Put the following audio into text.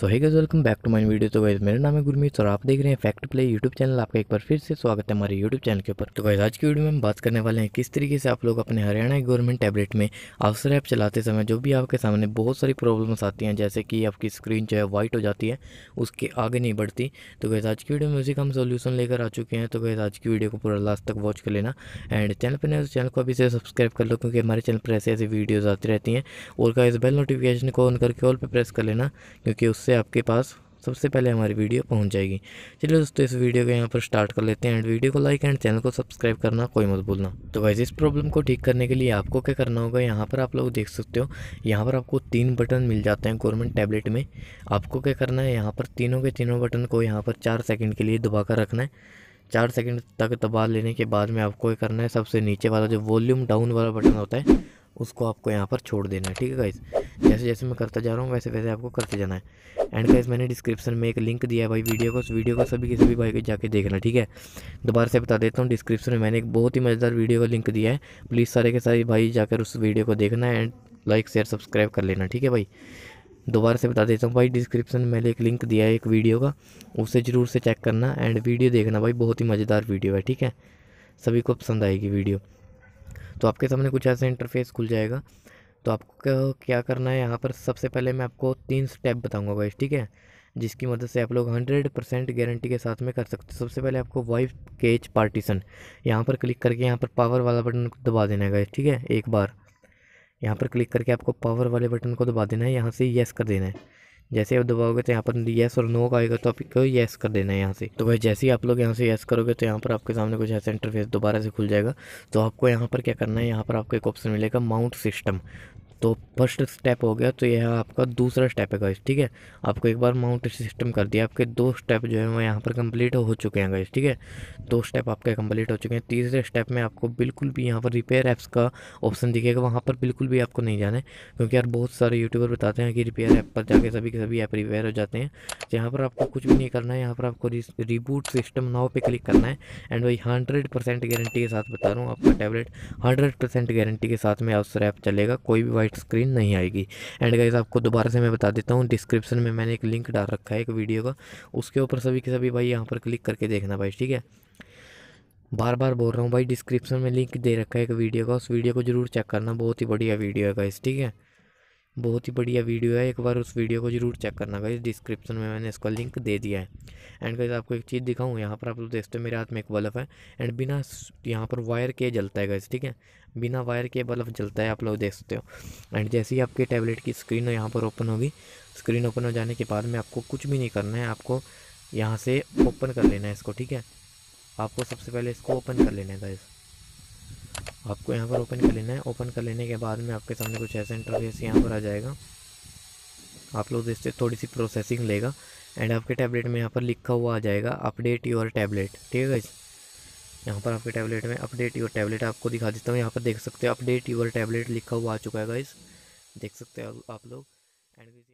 so hi guys welcome back to my video तो guys मेरा नाम है गुरमीत और आप देख रहे हैं फैक्ट प्ले यूट्यूब चैनल आपका एक बार फिर से स्वागत है हमारे यूट्यूब चैनल के ऊपर तो गैज़ आज की वीडियो में हम बात करने वाले हैं किस तरीके से आप लोग अपने हरियाणा गवर्नमेंट टैबलेट में अवसर ऐप चलाते समय जो भी आपके सामने बहुत सारी प्रॉब्लम्स आती हैं जैसे कि आपकी स्क्रीन जो है वाइट हो जाती है उसके आगे नहीं बढ़ती तो गैज़ आज की वीडियो में उसी का हम सोल्यूशन लेकर आ चुके हैं तो गैज़ आज की वीडियो को पूरा लास्ट तक वॉच कर लेना एंड चैनल पर नहीं चैनल को अभी से सब्सक्राइब कर लो क्योंकि हमारे चैनल पर ऐसे ऐसी वीडियोज़ आती रहती हैं और गैज़ बेल नोटिफिकेशन को ऑन करके ऑल पर प्रेस कर लेना क्योंकि उससे से आपके पास सबसे पहले हमारी वीडियो पहुंच जाएगी चलिए दोस्तों इस वीडियो को यहाँ पर स्टार्ट कर लेते हैं एंड वीडियो को लाइक एंड चैनल को सब्सक्राइब करना कोई मत भूलना तो वैसे इस प्रॉब्लम को ठीक करने के लिए आपको क्या करना होगा यहाँ पर आप लोग देख सकते हो यहाँ पर आपको तीन बटन मिल जाते हैं गवर्नमेंट टैबलेट में आपको क्या करना है यहाँ पर तीनों के तीनों बटन को यहाँ पर चार सेकेंड के लिए दबा कर रखना है चार सेकेंड तक दबा लेने के बाद में आपको क्या करना है सबसे नीचे वाला जो वॉल्यूम डाउन वाला बटन होता है उसको आपको यहाँ पर छोड़ देना है ठीक है गाइस जैसे जैसे मैं करता जा रहा हूँ वैसे वैसे आपको करते जाना है एंड गाइस मैंने डिस्क्रिप्शन में एक लिंक दिया है भाई वीडियो को उस वीडियो को सभी के सभी भाई जाके देखना ठीक है दोबारा से बता देता हूँ डिस्क्रिप्शन में मैंने एक बहुत ही मज़ेदार वीडियो का लिंक दिया है प्लीज़ सारे के सारे भाई जाकर उस वीडियो को देखना एंड लाइक शेयर सब्सक्राइब कर लेना ठीक है भाई दोबारा से बता देता हूँ भाई डिस्क्रिप्शन में मैंने एक लिंक दिया है एक वीडियो का उसे ज़रूर से चेक करना एंड वीडियो देखना भाई बहुत ही मज़ेदार वीडियो है ठीक है सभी को पसंद आएगी वीडियो तो आपके सामने कुछ ऐसा इंटरफेस खुल जाएगा तो आपको क्या करना है यहाँ पर सबसे पहले मैं आपको तीन स्टेप बताऊँगा गाइस ठीक है जिसकी मदद से आप लोग हंड्रेड परसेंट गारंटी के साथ में कर सकते हैं सबसे पहले आपको वाइफ केज पार्टीशन यहाँ पर क्लिक करके यहाँ पर पावर वाला बटन दबा देना है गाइस ठीक है एक बार यहाँ पर क्लिक करके आपको पावर वाले बटन को दबा देना है यहाँ से येस कर देना है जैसे आप दबाओगे तो यहाँ पर येस और नो का आएगा तो आपको येस कर देना है यहाँ से तो भाई जैसे ही आप लोग यहाँ से येस करोगे तो यहाँ पर आपके सामने कुछ ऐसा इंटरफेस दोबारा से खुल जाएगा तो आपको यहाँ पर क्या करना है यहाँ पर आपको एक ऑप्शन मिलेगा माउंट सिस्टम तो फर्स्ट स्टेप हो गया तो यह आपका दूसरा स्टेप है गाइस ठीक है आपको एक बार माउंट सिस्टम कर दिया आपके दो स्टेप जो है वो यहाँ पर कंप्लीट हो चुके हैं गाइस ठीक है दो स्टेप आपके कंप्लीट हो चुके हैं तीसरे स्टेप में आपको बिल्कुल भी यहाँ पर रिपेयर ऐप्स का ऑप्शन दिखेगा वहाँ पर बिल्कुल भी आपको नहीं जाना है क्योंकि यार बहुत सारे यूट्यूबर बताते हैं कि रिपेयर ऐप पर जाके सभी के सभी ऐप रिपेयर हो जाते हैं तो यहाँ पर आपको कुछ भी नहीं करना है यहाँ पर आपको रिबूट सिस्टम नाव पे क्लिक करना है एंड वही हंड्रेड परसेंट गारंटी के साथ बता रहा हूँ आपका टैबलेट हंड्रेड परसेंट गारंटी के साथ में उस ऐप चलेगा कोई भी वाइट सेलेक्ट स्क्रीन नहीं आएगी एंड गाइज आपको दोबारा से मैं बता देता हूँ डिस्क्रिप्शन में मैंने एक लिंक डाल रखा है एक वीडियो का उसके ऊपर सभी के सभी भाई यहाँ पर क्लिक करके देखना भाई ठीक है बार बार बोल रहा हूँ भाई डिस्क्रिप्शन में लिंक दे रखा है एक वीडियो का उस वीडियो को जरूर चेक करना बहुत ही बढ़िया वीडियो है गाइज ठीक है बहुत ही बढ़िया वीडियो है एक बार उस वीडियो को जरूर चेक करना गाइज डिस्क्रिप्शन में मैंने इसका लिंक दे दिया है एंड गाइज आपको एक चीज़ दिखाऊँ यहाँ पर आप लोग देखते हो मेरे हाथ में एक बल्ब है एंड बिना यहाँ पर वायर के जलता है गाइज ठीक है बिना वायर के बल्ब जलता है आप लोग देख सकते हो एंड जैसे ही आपके टैबलेट की स्क्रीन यहाँ पर ओपन होगी स्क्रीन ओपन हो जाने के बाद में आपको कुछ भी नहीं करना है आपको यहाँ से ओपन कर लेना है इसको ठीक है आपको सबसे पहले इसको ओपन कर लेना है गाइज़ आपको यहाँ पर ओपन कर लेना है ओपन कर लेने के बाद में आपके सामने कुछ ऐसा इंटरफेस यहाँ पर आ जाएगा आप लोग इससे थोड़ी सी प्रोसेसिंग लेगा एंड आपके टैबलेट में यहाँ पर लिखा हुआ आ जाएगा अपडेट योर टैबलेट ठीक है यहाँ पर आपके टैबलेट में अपडेट योर टैबलेट आपको दिखा देता हूँ यहाँ पर देख सकते हो अपडेट योर टैबलेट लिखा हुआ आ चुका है इस देख सकते हो आप लोग एंड